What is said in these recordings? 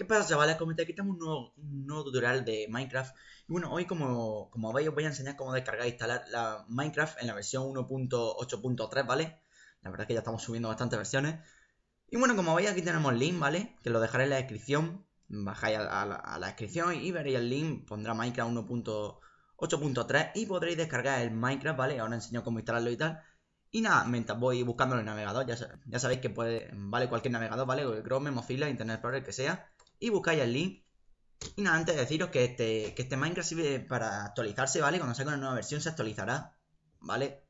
¿Qué pasa chavales? Como aquí tenemos un nuevo, nuevo, tutorial de Minecraft Y bueno, hoy como, veis os voy a enseñar cómo descargar e instalar la Minecraft en la versión 1.8.3, ¿vale? La verdad es que ya estamos subiendo bastantes versiones Y bueno, como veis aquí tenemos el link, ¿vale? Que lo dejaré en la descripción Bajáis a, la, descripción y veréis el link Pondrá Minecraft 1.8.3 y podréis descargar el Minecraft, ¿vale? Ahora enseño cómo instalarlo y tal y nada, mientras voy buscando en el navegador, ya, ya sabéis que puede, vale cualquier navegador, vale, Chrome, Mozilla, Internet Explorer, que sea y buscáis el link. Y nada, antes de deciros que este, que este Minecraft sirve para actualizarse, ¿vale? Cuando salga una nueva versión se actualizará, ¿vale?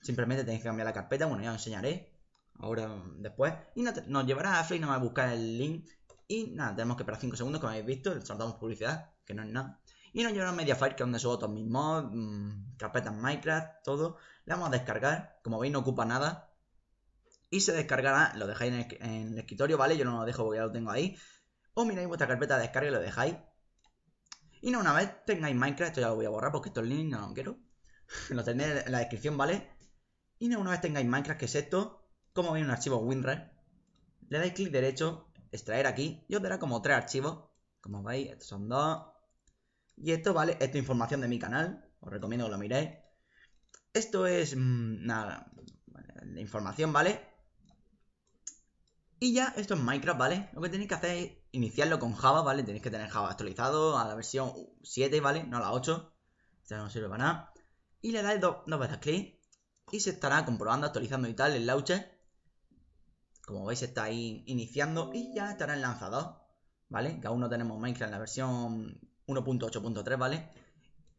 Simplemente tenéis que cambiar la carpeta, bueno, ya os enseñaré ahora después. Y no nos llevará a Flame no a buscar el link. Y nada, tenemos que esperar 5 segundos, como habéis visto, saltamos publicidad, que no es nada. Y nos llevará a Mediafire, que es donde subo todos mis mods, mm, carpetas Minecraft, todo. Le vamos a descargar, como veis no ocupa nada. Y se descargará, lo dejáis en en el escritorio, ¿vale? Yo no lo dejo porque ya lo tengo ahí miráis vuestra carpeta de descarga y lo dejáis. Y no, una vez tengáis Minecraft, esto ya lo voy a borrar porque esto es link. no lo quiero. lo tenéis en la descripción, ¿vale? Y no, una vez tengáis Minecraft, que es esto, como veis un archivo WinRAR, le dais clic derecho, extraer aquí, y os dará como tres archivos. Como veis, estos son dos. Y esto, ¿vale? Esto es información de mi canal, os recomiendo que lo miréis. Esto es, mm, nada, la información, ¿vale? Y ya, esto es Minecraft, ¿vale? Lo que tenéis que hacer es iniciarlo con Java, ¿vale? Tenéis que tener Java actualizado a la versión 7, ¿vale? No a la 8. Esto no sirve para nada. Y le dais dos, dos veces clic y se estará comprobando, actualizando y tal el launcher. Como veis está ahí iniciando y ya estará en lanzador, ¿vale? Que aún no tenemos Minecraft en la versión 1.8.3, ¿vale?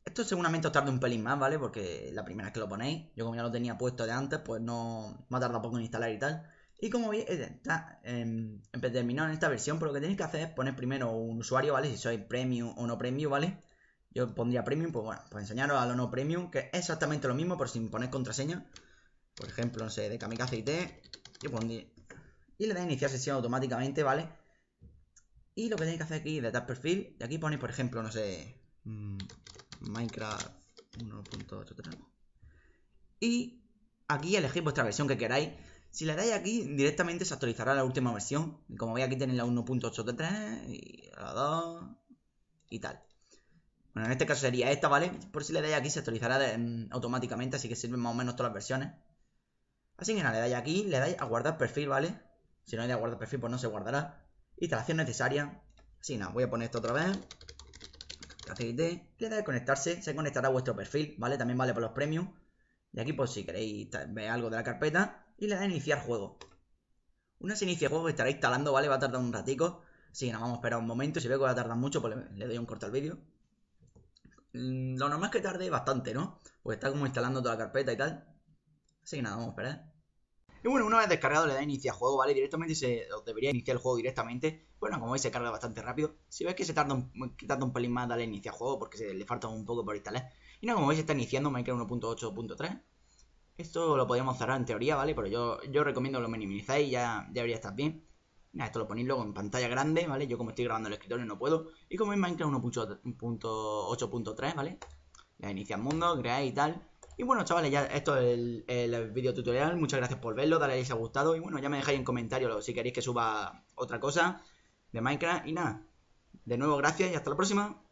Esto seguramente os tarde un pelín más, ¿vale? Porque la primera vez que lo ponéis, yo como ya lo tenía puesto de antes, pues no me ha tardado poco en instalar y tal. Y como veis, está, eh, em, em, en esta versión, pero pues lo que tenéis que hacer es poner primero un usuario, ¿vale? Si sois premium o no premium, ¿vale? Yo pondría premium, pues bueno, pues enseñaros a lo no premium, que es exactamente lo mismo, por sin poner contraseña. Por ejemplo, no sé, de Kamikaze IT, yo Y le da iniciar sesión automáticamente, ¿vale? Y lo que tenéis que hacer aquí, de dar perfil, y aquí ponéis, por ejemplo, no sé, mm, Minecraft 1.8 Y aquí elegís vuestra versión que queráis. Si le dais aquí, directamente se actualizará la última versión. Como veis aquí tenéis la 1.83 y la 2 y tal. Bueno, en este caso sería esta, ¿vale? Por si le dais aquí se actualizará mm, automáticamente, así que sirven más o menos todas las versiones. Así que nada, le dais aquí, le dais a guardar perfil, ¿vale? Si no le dais a guardar perfil, pues no se guardará. Instalación necesaria. Así que nada, voy a poner esto otra vez. Le dais a conectarse, se conectará a vuestro perfil, ¿vale? También vale para los premios Y aquí, pues si queréis ver algo de la carpeta, y le da a iniciar juego. Una vez inicia el juego estará instalando, ¿vale? Va a tardar un ratico. Así que nada, vamos a esperar un momento. Si veo que va a tardar mucho, pues le, doy un corto al vídeo. Mm, lo normal es que tarde bastante, ¿no? Porque está como instalando toda la carpeta y tal. Así que nada, vamos a esperar. Y bueno, una vez descargado le da iniciar juego, ¿vale? Directamente se debería iniciar el juego directamente. Bueno, como veis se carga bastante rápido. Si veis que se tarda un, un pelín más, dale inicia juego porque se, le falta un poco por instalar. Y nada, como veis está iniciando Minecraft 1.8.3. Esto lo podríamos cerrar en teoría, ¿vale? Pero yo, yo recomiendo que lo minimizáis y ya, ya debería estar bien. Nada, esto lo ponéis luego en pantalla grande, ¿vale? Yo como estoy grabando el escritorio no puedo. Y como es Minecraft 1.8.3, ¿vale? inicia el mundo, creáis y tal. Y bueno, chavales, ya esto es el, el video tutorial. Muchas gracias por verlo, dale like si os ha gustado. Y bueno, ya me dejáis en comentarios si queréis que suba otra cosa de Minecraft. Y nada, de nuevo gracias y hasta la próxima.